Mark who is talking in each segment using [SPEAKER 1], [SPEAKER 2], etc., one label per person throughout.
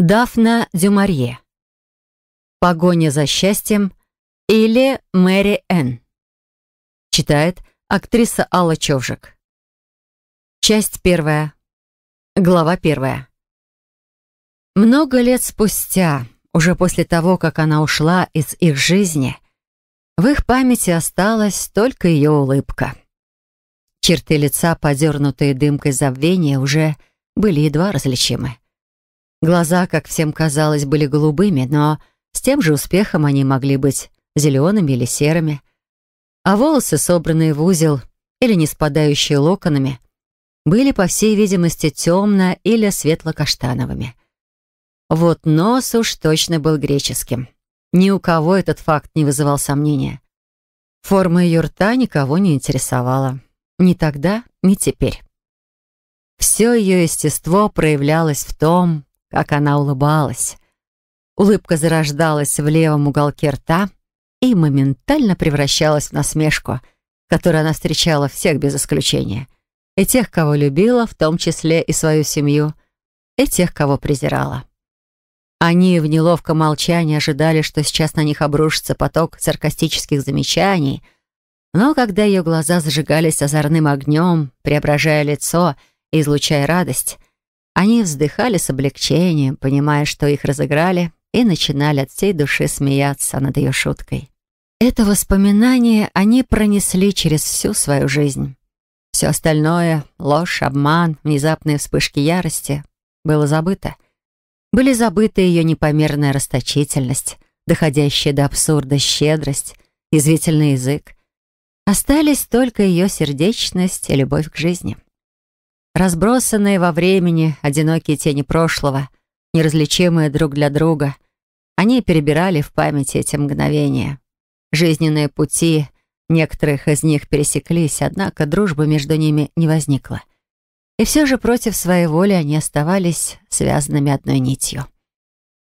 [SPEAKER 1] Дафна Дюмарье. «Погоня за счастьем» или «Мэри Энн». Читает актриса Алла Човжик. Часть первая. Глава первая. Много лет спустя, уже после того, как она ушла из их жизни, в их памяти осталась только ее улыбка. Черты лица, подернутые дымкой забвения, уже были едва различимы. Глаза, как всем казалось, были голубыми, но с тем же успехом они могли быть зелеными или серыми. А волосы, собранные в узел или не спадающие локонами, были, по всей видимости, темно- или светло-каштановыми. Вот нос уж точно был греческим. Ни у кого этот факт не вызывал сомнения. Форма ее рта никого не интересовала. Ни тогда, ни теперь. Все ее естество проявлялось в том, как она улыбалась! Улыбка зарождалась в левом уголке рта и моментально превращалась в насмешку, которой она встречала всех без исключения. И тех, кого любила, в том числе и свою семью, и тех, кого презирала. Они в неловком молчании ожидали, что сейчас на них обрушится поток саркастических замечаний, но когда ее глаза зажигались озорным огнем, преображая лицо и излучая радость, они вздыхали с облегчением, понимая, что их разыграли, и начинали от всей души смеяться над ее шуткой. Это воспоминание они пронесли через всю свою жизнь. Все остальное — ложь, обман, внезапные вспышки ярости — было забыто. Были забыты ее непомерная расточительность, доходящая до абсурда щедрость, язвительный язык. Остались только ее сердечность и любовь к жизни. Разбросанные во времени одинокие тени прошлого, неразличимые друг для друга, они перебирали в памяти эти мгновения. Жизненные пути некоторых из них пересеклись, однако дружбы между ними не возникла. И все же против своей воли они оставались связанными одной нитью.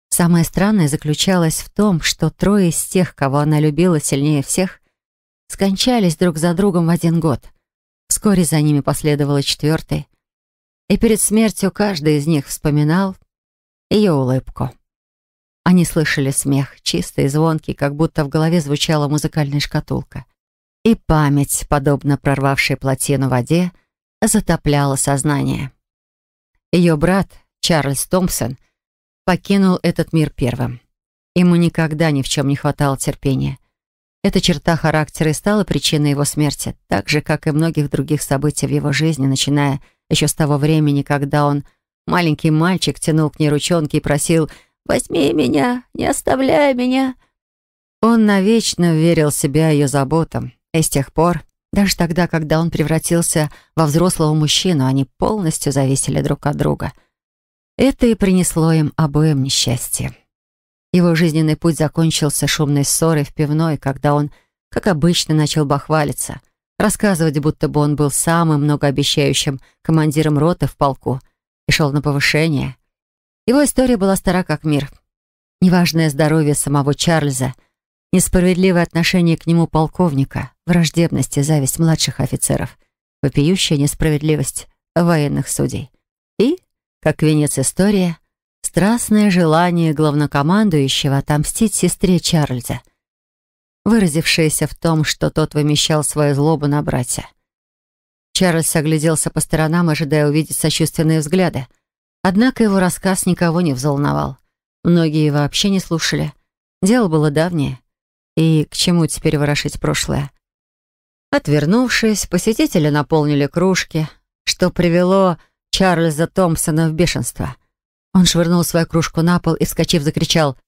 [SPEAKER 1] Самое странное заключалось в том, что трое из тех, кого она любила сильнее всех, скончались друг за другом в один год. Вскоре за ними последовало четвертый, и перед смертью каждый из них вспоминал ее улыбку. Они слышали смех, чистый и звонкий, как будто в голове звучала музыкальная шкатулка. И память, подобно прорвавшей плотину в воде, затопляла сознание. Ее брат, Чарльз Томпсон, покинул этот мир первым. Ему никогда ни в чем не хватало терпения. Эта черта характера и стала причиной его смерти, так же, как и многих других событий в его жизни, начиная с еще с того времени, когда он, маленький мальчик, тянул к ней ручонки и просил «Возьми меня, не оставляй меня». Он навечно верил себя ее заботам, и с тех пор, даже тогда, когда он превратился во взрослого мужчину, они полностью зависели друг от друга. Это и принесло им обоим несчастье. Его жизненный путь закончился шумной ссорой в пивной, когда он, как обычно, начал бахвалиться — рассказывать, будто бы он был самым многообещающим командиром роты в полку и шел на повышение. Его история была стара как мир. Неважное здоровье самого Чарльза, несправедливое отношение к нему полковника, враждебность и зависть младших офицеров, вопиющая несправедливость военных судей. И, как венец истории, страстное желание главнокомандующего отомстить сестре Чарльза — выразившееся в том, что тот вымещал свою злобу на братья. Чарльз огляделся по сторонам, ожидая увидеть сочувственные взгляды. Однако его рассказ никого не взволновал. Многие вообще не слушали. Дело было давнее. И к чему теперь ворошить прошлое? Отвернувшись, посетители наполнили кружки, что привело Чарльза Томпсона в бешенство. Он швырнул свою кружку на пол и, вскочив, закричал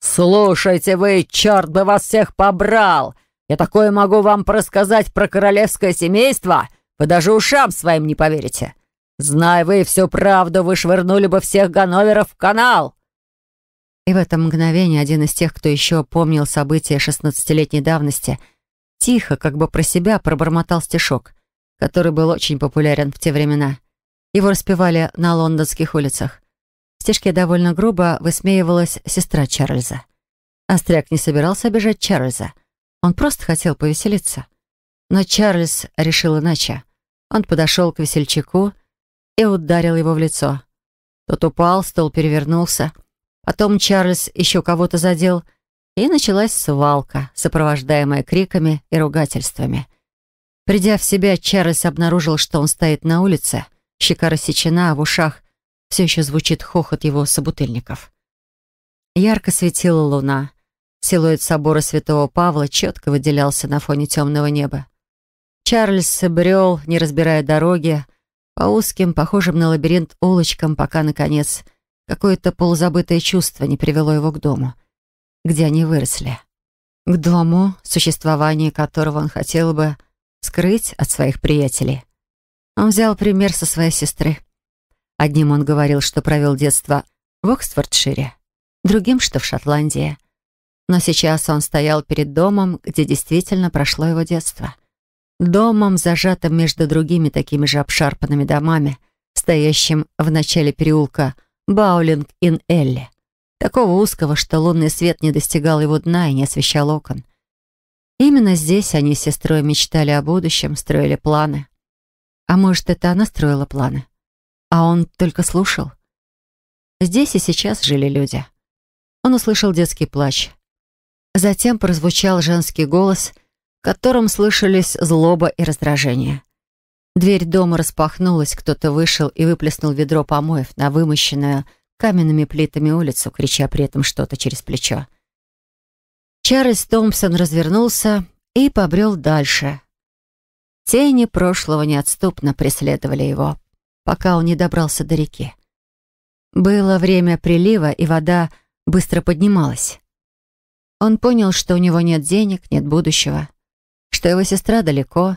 [SPEAKER 1] «Слушайте вы, черт бы вас всех побрал! Я такое могу вам рассказать про королевское семейство, вы даже ушам своим не поверите. Зная вы всю правду, вы швырнули бы всех Ганноверов в канал!» И в это мгновение один из тех, кто еще помнил события шестнадцатилетней давности, тихо, как бы про себя, пробормотал стишок, который был очень популярен в те времена. Его распевали на лондонских улицах стишке довольно грубо высмеивалась сестра Чарльза. Остряк не собирался обижать Чарльза. Он просто хотел повеселиться. Но Чарльз решил иначе. Он подошел к весельчаку и ударил его в лицо. Тот упал, стол перевернулся. Потом Чарльз еще кого-то задел, и началась свалка, сопровождаемая криками и ругательствами. Придя в себя, Чарльз обнаружил, что он стоит на улице, щека рассечена, а в ушах все еще звучит хохот его собутыльников. Ярко светила луна. Силуэт собора святого Павла четко выделялся на фоне темного неба. Чарльз брел, не разбирая дороги, по узким, похожим на лабиринт улочкам, пока, наконец, какое-то полузабытое чувство не привело его к дому, где они выросли. К дому, существование которого он хотел бы скрыть от своих приятелей. Он взял пример со своей сестры. Одним он говорил, что провел детство в Оксфордшире, другим, что в Шотландии. Но сейчас он стоял перед домом, где действительно прошло его детство. Домом, зажатым между другими такими же обшарпанными домами, стоящим в начале переулка Баулинг-ин-Элли. Такого узкого, что лунный свет не достигал его дна и не освещал окон. Именно здесь они с сестрой мечтали о будущем, строили планы. А может, это она строила планы? а он только слушал. Здесь и сейчас жили люди. Он услышал детский плач. Затем прозвучал женский голос, в котором слышались злоба и раздражение. Дверь дома распахнулась, кто-то вышел и выплеснул ведро помоев на вымощенную каменными плитами улицу, крича при этом что-то через плечо. Чарльз Томпсон развернулся и побрел дальше. Тени прошлого неотступно преследовали его пока он не добрался до реки. Было время прилива, и вода быстро поднималась. Он понял, что у него нет денег, нет будущего, что его сестра далеко,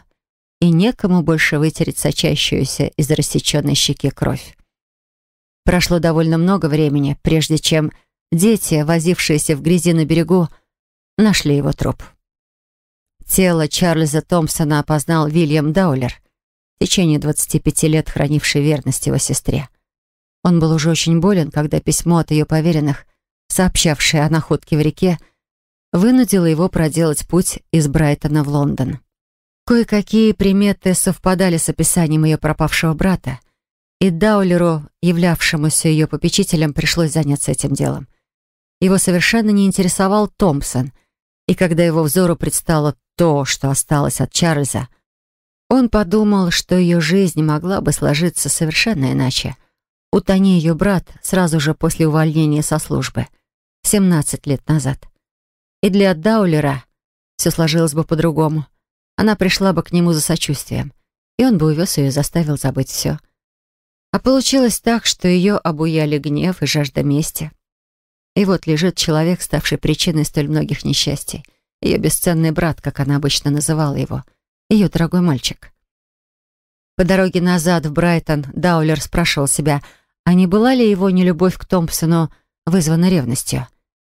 [SPEAKER 1] и некому больше вытереть сочащуюся из рассеченной щеки кровь. Прошло довольно много времени, прежде чем дети, возившиеся в грязи на берегу, нашли его труп. Тело Чарльза Томпсона опознал Вильям Даулер в течение 25 лет хранивший верность его сестре. Он был уже очень болен, когда письмо от ее поверенных, сообщавшее о находке в реке, вынудило его проделать путь из Брайтона в Лондон. Кое-какие приметы совпадали с описанием ее пропавшего брата, и Даулеру, являвшемуся ее попечителем, пришлось заняться этим делом. Его совершенно не интересовал Томпсон, и когда его взору предстало то, что осталось от Чарльза — он подумал, что ее жизнь могла бы сложиться совершенно иначе. Утони ее брат сразу же после увольнения со службы, 17 лет назад. И для Даулера все сложилось бы по-другому. Она пришла бы к нему за сочувствием, и он бы увез ее и заставил забыть все. А получилось так, что ее обуяли гнев и жажда мести. И вот лежит человек, ставший причиной столь многих несчастий. Ее бесценный брат, как она обычно называла его — ее дорогой мальчик. По дороге назад в Брайтон Даулер спрашивал себя, а не была ли его нелюбовь к Томпсону вызвана ревностью?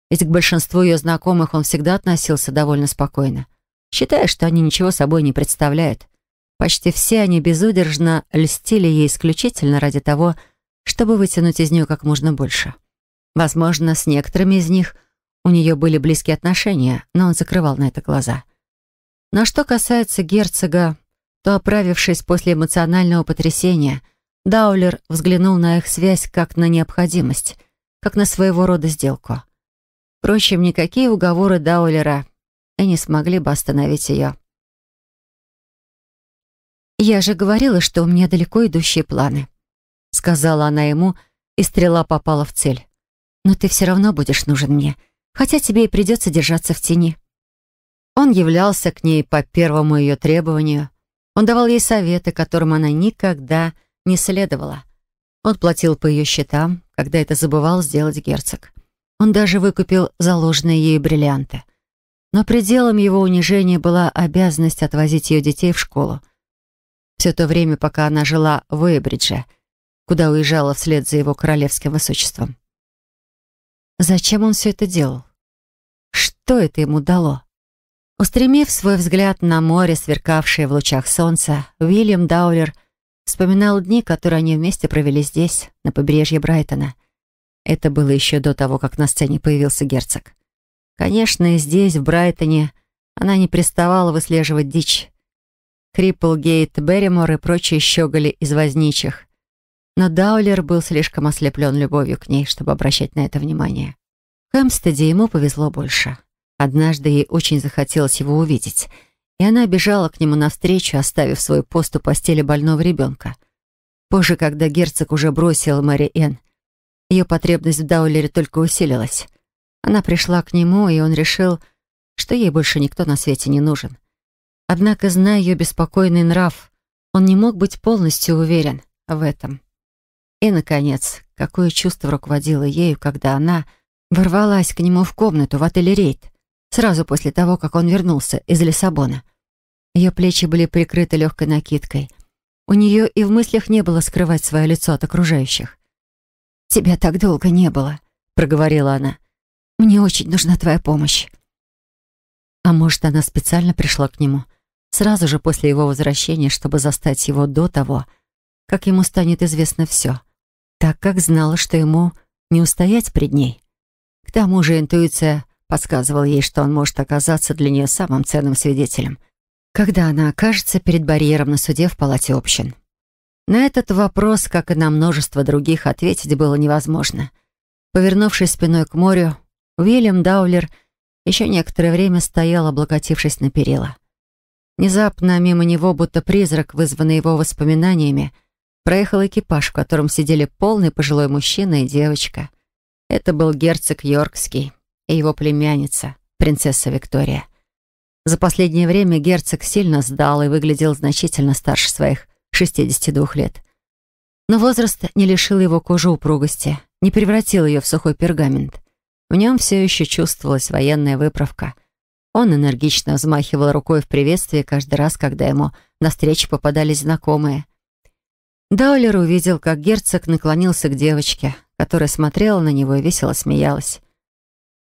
[SPEAKER 1] Ведь к большинству ее знакомых он всегда относился довольно спокойно, считая, что они ничего собой не представляют. Почти все они безудержно льстили ей исключительно ради того, чтобы вытянуть из нее как можно больше. Возможно, с некоторыми из них у нее были близкие отношения, но он закрывал на это глаза — на что касается герцога, то, оправившись после эмоционального потрясения, Даулер взглянул на их связь как на необходимость, как на своего рода сделку. Впрочем, никакие уговоры Даулера и не смогли бы остановить ее. «Я же говорила, что у меня далеко идущие планы», — сказала она ему, и стрела попала в цель. «Но ты все равно будешь нужен мне, хотя тебе и придется держаться в тени». Он являлся к ней по первому ее требованию. Он давал ей советы, которым она никогда не следовала. Он платил по ее счетам, когда это забывал сделать герцог. Он даже выкупил заложенные ей бриллианты. Но пределом его унижения была обязанность отвозить ее детей в школу. Все то время, пока она жила в Эйбридже, куда уезжала вслед за его королевским высочеством. Зачем он все это делал? Что это ему дало? Устремив свой взгляд на море, сверкавшее в лучах солнца, Уильям Даулер вспоминал дни, которые они вместе провели здесь, на побережье Брайтона. Это было еще до того, как на сцене появился герцог. Конечно, и здесь, в Брайтоне, она не приставала выслеживать дичь. Крипплгейт, Берримор и прочие щеголи из возничих. Но Даулер был слишком ослеплен любовью к ней, чтобы обращать на это внимание. В Хэмстеде ему повезло больше. Однажды ей очень захотелось его увидеть, и она бежала к нему навстречу, оставив свой пост у постели больного ребенка. Позже, когда герцог уже бросил Мэри Энн, ее потребность в Даулере только усилилась. Она пришла к нему, и он решил, что ей больше никто на свете не нужен. Однако, зная ее беспокойный нрав, он не мог быть полностью уверен в этом. И, наконец, какое чувство руководило ею, когда она ворвалась к нему в комнату в отеле «Рейд», сразу после того, как он вернулся из Лиссабона. Ее плечи были прикрыты легкой накидкой. У нее и в мыслях не было скрывать свое лицо от окружающих. «Тебя так долго не было», — проговорила она. «Мне очень нужна твоя помощь». А может, она специально пришла к нему сразу же после его возвращения, чтобы застать его до того, как ему станет известно все, так как знала, что ему не устоять пред ней. К тому же интуиция подсказывал ей, что он может оказаться для нее самым ценным свидетелем, когда она окажется перед барьером на суде в палате общин. На этот вопрос, как и на множество других, ответить было невозможно. Повернувшись спиной к морю, Уильям Даулер еще некоторое время стоял, облокотившись на перила. Внезапно мимо него, будто призрак, вызванный его воспоминаниями, проехал экипаж, в котором сидели полный пожилой мужчина и девочка. Это был герцог Йоркский и его племянница, принцесса Виктория. За последнее время герцог сильно сдал и выглядел значительно старше своих 62 лет. Но возраст не лишил его кожи упругости, не превратил ее в сухой пергамент. В нем все еще чувствовалась военная выправка. Он энергично взмахивал рукой в приветствии каждый раз, когда ему на встречу попадались знакомые. Даулер увидел, как герцог наклонился к девочке, которая смотрела на него и весело смеялась.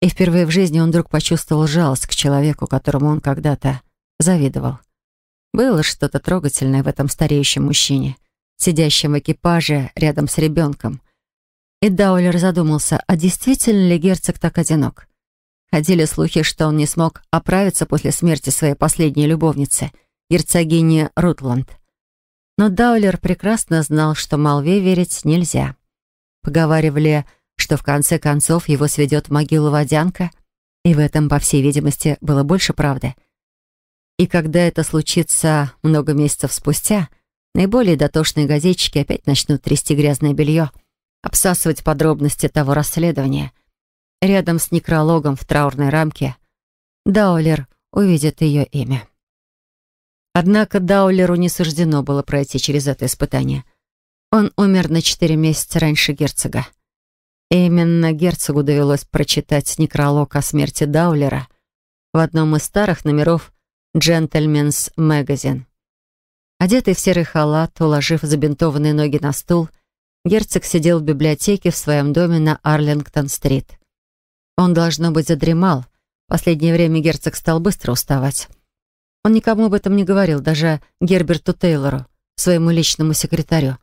[SPEAKER 1] И впервые в жизни он вдруг почувствовал жалость к человеку, которому он когда-то завидовал. Было что-то трогательное в этом стареющем мужчине, сидящем в экипаже рядом с ребенком. И Даулер задумался, а действительно ли герцог так одинок? Ходили слухи, что он не смог оправиться после смерти своей последней любовницы, герцогини Рутланд. Но Даулер прекрасно знал, что молве верить нельзя. Поговаривали что в конце концов его сведет в могилу водянка, и в этом, по всей видимости, было больше правды. И когда это случится много месяцев спустя, наиболее дотошные газетчики опять начнут трясти грязное белье, обсасывать подробности того расследования. Рядом с некрологом в траурной рамке Даулер увидит ее имя. Однако Даулеру не суждено было пройти через это испытание. Он умер на четыре месяца раньше герцога. Именно герцогу довелось прочитать некролог о смерти Даулера в одном из старых номеров «Джентльменс Мэгазин». Одетый в серый халат, уложив забинтованные ноги на стул, герцог сидел в библиотеке в своем доме на Арлингтон-стрит. Он, должно быть, задремал. последнее время герцог стал быстро уставать. Он никому об этом не говорил, даже Герберту Тейлору, своему личному секретарю.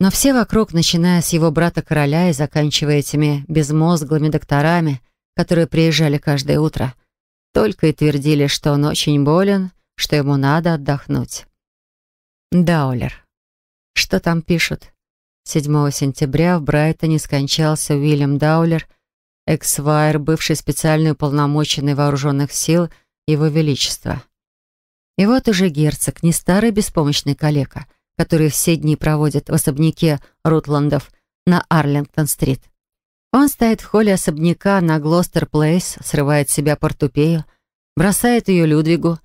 [SPEAKER 1] Но все вокруг, начиная с его брата-короля и заканчивая этими безмозглыми докторами, которые приезжали каждое утро, только и твердили, что он очень болен, что ему надо отдохнуть. Даулер. Что там пишут? 7 сентября в Брайтоне скончался Уильям Даулер, экс-вайр, бывший специальный уполномоченный вооруженных сил Его Величества. И вот уже герцог, не старый беспомощный калека — которые все дни проводят в особняке Рутландов на Арлингтон-стрит. Он стоит в холле особняка на Глостер-Плейс, срывает с себя портупею, бросает ее Людвигу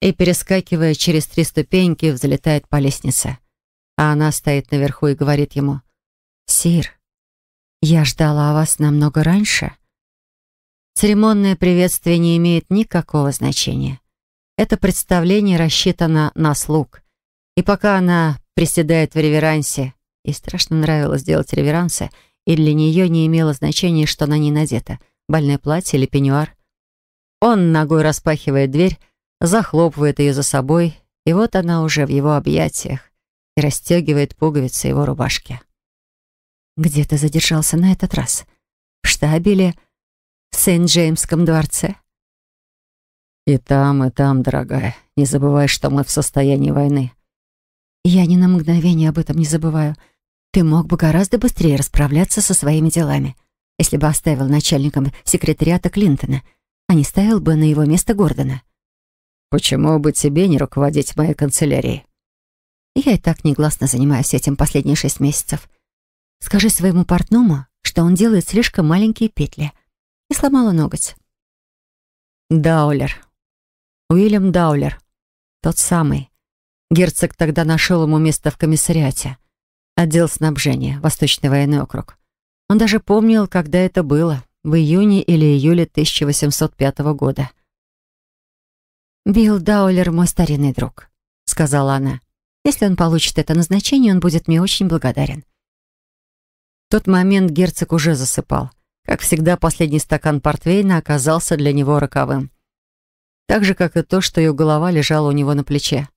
[SPEAKER 1] и, перескакивая через три ступеньки, взлетает по лестнице. А она стоит наверху и говорит ему, «Сир, я ждала вас намного раньше». Церемонное приветствие не имеет никакого значения. Это представление рассчитано на слуг — и пока она приседает в реверансе, ей страшно нравилось делать реверансы, и для нее не имело значения, что на ней надето, больное платье или пеньюар. Он ногой распахивает дверь, захлопывает ее за собой, и вот она уже в его объятиях и расстегивает пуговицы его рубашки. «Где ты задержался на этот раз? В штабе или в Сент-Джеймском дворце?» «И там, и там, дорогая. Не забывай, что мы в состоянии войны. Я ни на мгновение об этом не забываю. Ты мог бы гораздо быстрее расправляться со своими делами, если бы оставил начальником секретариата Клинтона, а не ставил бы на его место Гордона. Почему бы тебе не руководить моей канцелярией? Я и так негласно занимаюсь этим последние шесть месяцев. Скажи своему портному, что он делает слишком маленькие петли. И сломала ноготь. Даулер. Уильям Даулер. Тот самый, Герцог тогда нашел ему место в комиссариате. Отдел снабжения, Восточный военный округ. Он даже помнил, когда это было, в июне или июле 1805 года. «Билл Даулер мой старинный друг», — сказала она. «Если он получит это назначение, он будет мне очень благодарен». В тот момент герцог уже засыпал. Как всегда, последний стакан портвейна оказался для него роковым. Так же, как и то, что ее голова лежала у него на плече.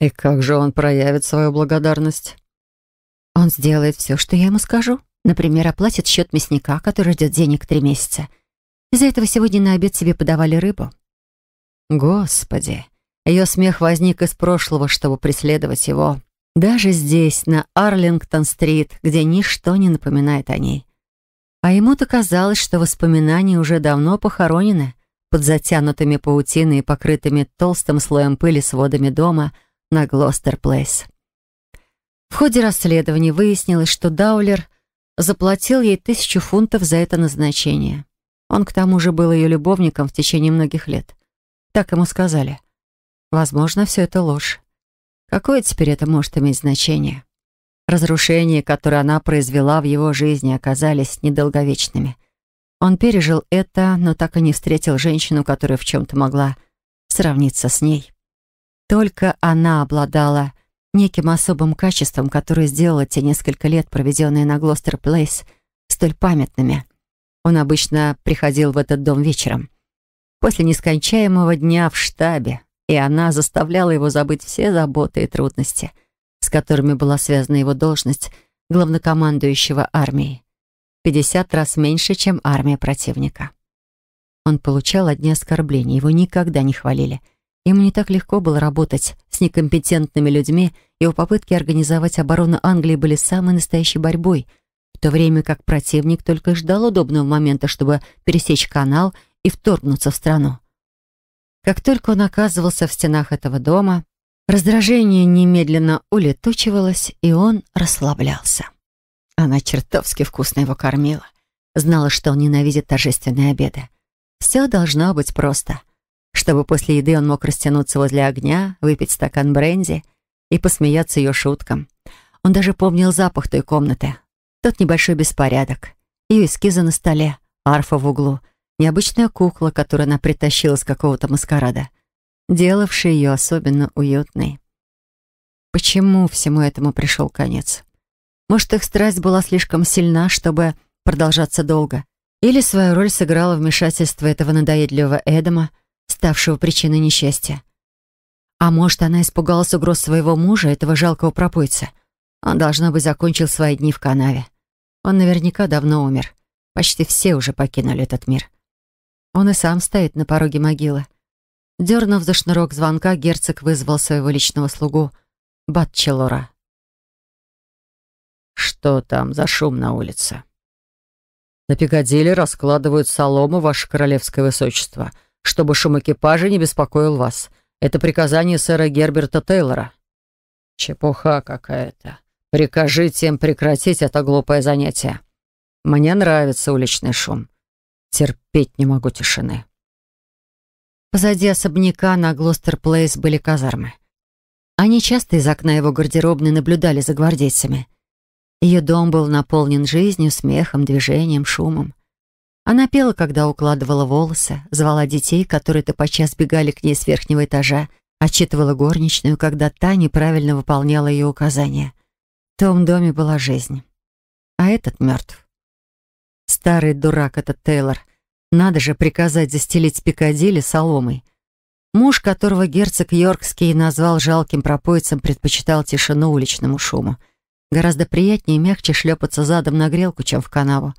[SPEAKER 1] И как же он проявит свою благодарность? Он сделает все, что я ему скажу. Например, оплатит счет мясника, который ждет денег три месяца. Из-за этого сегодня на обед себе подавали рыбу. Господи! Ее смех возник из прошлого, чтобы преследовать его. Даже здесь, на Арлингтон-стрит, где ничто не напоминает о ней. А ему-то казалось, что воспоминания уже давно похоронены под затянутыми паутиной и покрытыми толстым слоем пыли сводами дома — на Глостер-Плейс. В ходе расследования выяснилось, что Даулер заплатил ей тысячу фунтов за это назначение. Он к тому же был ее любовником в течение многих лет. Так ему сказали. Возможно, все это ложь. Какое теперь это может иметь значение? Разрушения, которые она произвела в его жизни, оказались недолговечными. Он пережил это, но так и не встретил женщину, которая в чем-то могла сравниться с ней. Только она обладала неким особым качеством, которое сделало те несколько лет, проведенные на Глостер Плейс, столь памятными. Он обычно приходил в этот дом вечером. После нескончаемого дня в штабе, и она заставляла его забыть все заботы и трудности, с которыми была связана его должность главнокомандующего армией. 50 раз меньше, чем армия противника. Он получал одни оскорбления, его никогда не хвалили — Ему не так легко было работать с некомпетентными людьми, его попытки организовать оборону Англии были самой настоящей борьбой, в то время как противник только ждал удобного момента, чтобы пересечь канал и вторгнуться в страну. Как только он оказывался в стенах этого дома, раздражение немедленно улетучивалось, и он расслаблялся. Она чертовски вкусно его кормила. Знала, что он ненавидит торжественные обеды. Все должно быть просто — чтобы после еды он мог растянуться возле огня, выпить стакан бренди и посмеяться ее шуткам. Он даже помнил запах той комнаты. Тот небольшой беспорядок. Ее эскизы на столе, арфа в углу, необычная кукла, которую она притащила с какого-то маскарада, делавшая ее особенно уютной. Почему всему этому пришел конец? Может, их страсть была слишком сильна, чтобы продолжаться долго? Или свою роль сыграло вмешательство этого надоедливого Эдома? ставшего причиной несчастья. А может, она испугалась угроз своего мужа, этого жалкого пропойца. Он, должно быть, закончил свои дни в канаве. Он наверняка давно умер. Почти все уже покинули этот мир. Он и сам стоит на пороге могилы. Дернув за шнурок звонка, герцог вызвал своего личного слугу Батчелора. «Что там за шум на улице?» «На Пикадилли раскладывают солому, ваше королевское высочество», чтобы шум экипажа не беспокоил вас. Это приказание сэра Герберта Тейлора». «Чепуха какая-то. Прикажите им прекратить это глупое занятие. Мне нравится уличный шум. Терпеть не могу тишины». Позади особняка на Глостер-Плейс были казармы. Они часто из окна его гардеробной наблюдали за гвардейцами. Ее дом был наполнен жизнью, смехом, движением, шумом. Она пела, когда укладывала волосы, звала детей, которые то подчас бегали к ней с верхнего этажа, отчитывала горничную, когда та неправильно выполняла ее указания. В том доме была жизнь. А этот мертв. Старый дурак этот Тейлор. Надо же приказать застелить Пикадилли соломой. Муж, которого герцог Йоркский назвал жалким пропоицем, предпочитал тишину уличному шуму. Гораздо приятнее и мягче шлепаться задом на грелку, чем в канаву.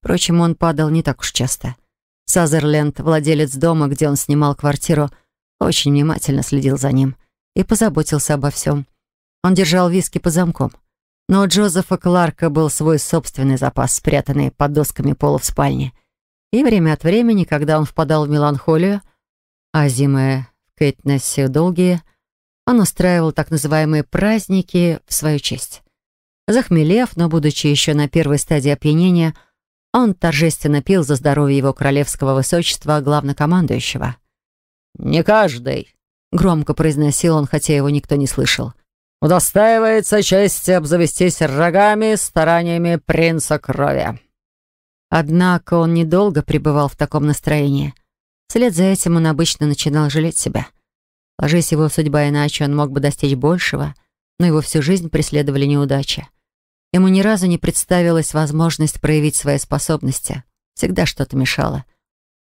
[SPEAKER 1] Впрочем, он падал не так уж часто. Сазерленд, владелец дома, где он снимал квартиру, очень внимательно следил за ним и позаботился обо всем. Он держал виски по замком. Но у Джозефа Кларка был свой собственный запас, спрятанный под досками пола в спальне. И время от времени, когда он впадал в меланхолию, а зимы в Кейтнессе долгие, он устраивал так называемые «праздники» в свою честь. Захмелев, но будучи еще на первой стадии опьянения, он торжественно пил за здоровье его королевского высочества, главнокомандующего. «Не каждый», — громко произносил он, хотя его никто не слышал, «удостаивается чести обзавестись рогами стараниями принца крови». Однако он недолго пребывал в таком настроении. Вслед за этим он обычно начинал жалеть себя. Ложись его судьба иначе, он мог бы достичь большего, но его всю жизнь преследовали неудачи. Ему ни разу не представилась возможность проявить свои способности. Всегда что-то мешало.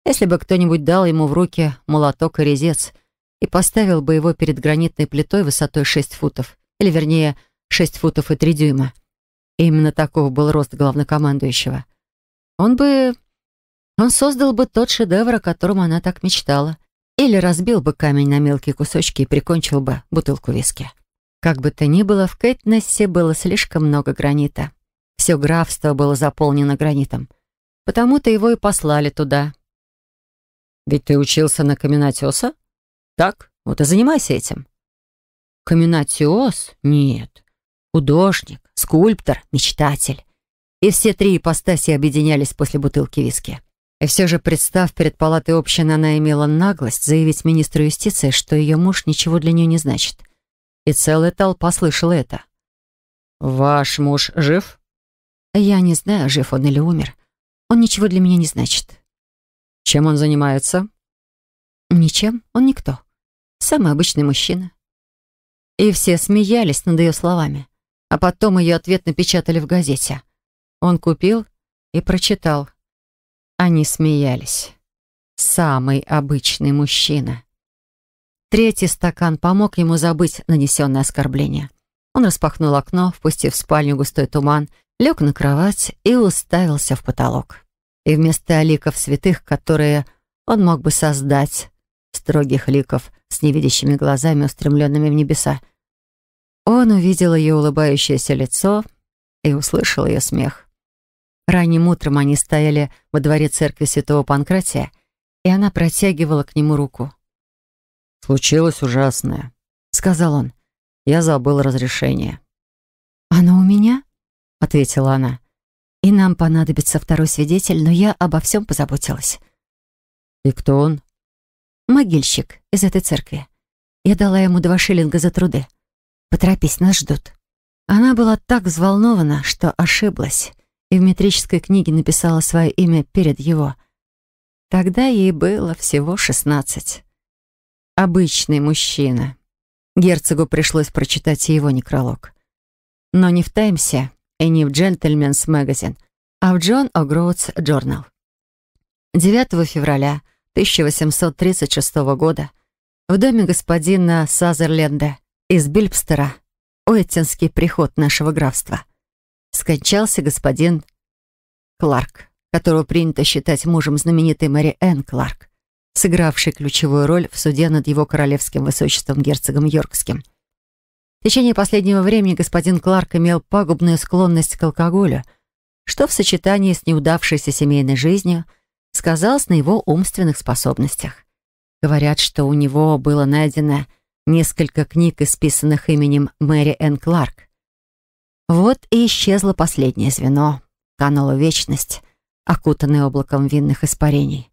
[SPEAKER 1] Если бы кто-нибудь дал ему в руки молоток и резец и поставил бы его перед гранитной плитой высотой 6 футов, или вернее 6 футов и 3 дюйма, и именно такого был рост главнокомандующего, он бы... он создал бы тот шедевр, о котором она так мечтала, или разбил бы камень на мелкие кусочки и прикончил бы бутылку виски. Как бы то ни было, в Кэтнессе было слишком много гранита. Все графство было заполнено гранитом. Потому-то его и послали туда. «Ведь ты учился на каменотеса? Так, вот и занимайся этим». «Каменотес? Нет. Художник, скульптор, мечтатель». И все три ипостаси объединялись после бутылки виски. И все же, представ перед палатой общин, она имела наглость заявить министру юстиции, что ее муж ничего для нее не значит — и целая толпа слышала это. «Ваш муж жив?» «Я не знаю, жив он или умер. Он ничего для меня не значит». «Чем он занимается?» «Ничем. Он никто. Самый обычный мужчина». И все смеялись над ее словами. А потом ее ответ напечатали в газете. Он купил и прочитал. Они смеялись. «Самый обычный мужчина». Третий стакан помог ему забыть нанесенное оскорбление. Он распахнул окно, впустив в спальню густой туман, лег на кровать и уставился в потолок. И вместо ликов святых, которые он мог бы создать, строгих ликов с невидящими глазами, устремленными в небеса, он увидел ее улыбающееся лицо и услышал ее смех. Ранним утром они стояли во дворе церкви святого Панкратия, и она протягивала к нему руку. «Случилось ужасное», — сказал он. «Я забыл разрешение». «Оно у меня?» — ответила она. «И нам понадобится второй свидетель, но я обо всем позаботилась». «И кто он?» «Могильщик из этой церкви. Я дала ему два шиллинга за труды. Поторопись, нас ждут». Она была так взволнована, что ошиблась, и в метрической книге написала свое имя перед его. Тогда ей было всего шестнадцать обычный мужчина. Герцогу пришлось прочитать и его некролог. Но не в «Таймсе» и не в «Джентльменс Мэгазин», а в «Джон О'Гроудс Джорнал». 9 февраля 1836 года в доме господина Сазерленда из Бильбстера, Уэттинский приход нашего графства, скончался господин Кларк, которого принято считать мужем знаменитой Мэри Энн Кларк, сыгравший ключевую роль в суде над его королевским высочеством герцогом Йоркским. В течение последнего времени господин Кларк имел пагубную склонность к алкоголю, что в сочетании с неудавшейся семейной жизнью сказалось на его умственных способностях. Говорят, что у него было найдено несколько книг, исписанных именем Мэри Энн Кларк. Вот и исчезло последнее звено. Канула вечность, окутанная облаком винных испарений.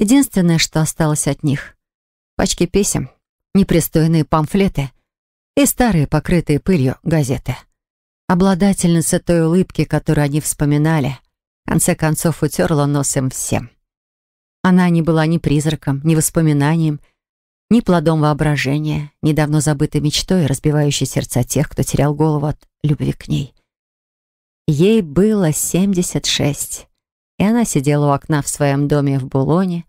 [SPEAKER 1] Единственное, что осталось от них — пачки писем, непристойные памфлеты и старые, покрытые пылью, газеты. Обладательница той улыбки, которую они вспоминали, в конце концов утерла носом всем. Она не была ни призраком, ни воспоминанием, ни плодом воображения, ни давно забытой мечтой, разбивающей сердца тех, кто терял голову от любви к ней. Ей было семьдесят шесть и она сидела у окна в своем доме в Булоне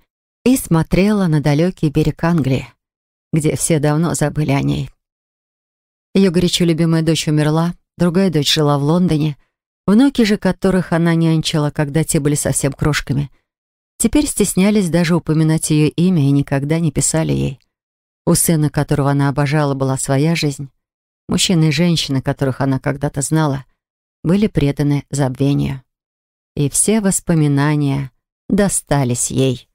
[SPEAKER 1] и смотрела на далекий берег Англии, где все давно забыли о ней. Ее горячо любимая дочь умерла, другая дочь жила в Лондоне, внуки же которых она нянчила, когда те были совсем крошками, теперь стеснялись даже упоминать ее имя и никогда не писали ей. У сына, которого она обожала, была своя жизнь. Мужчины и женщины, которых она когда-то знала, были преданы забвению и все воспоминания достались ей.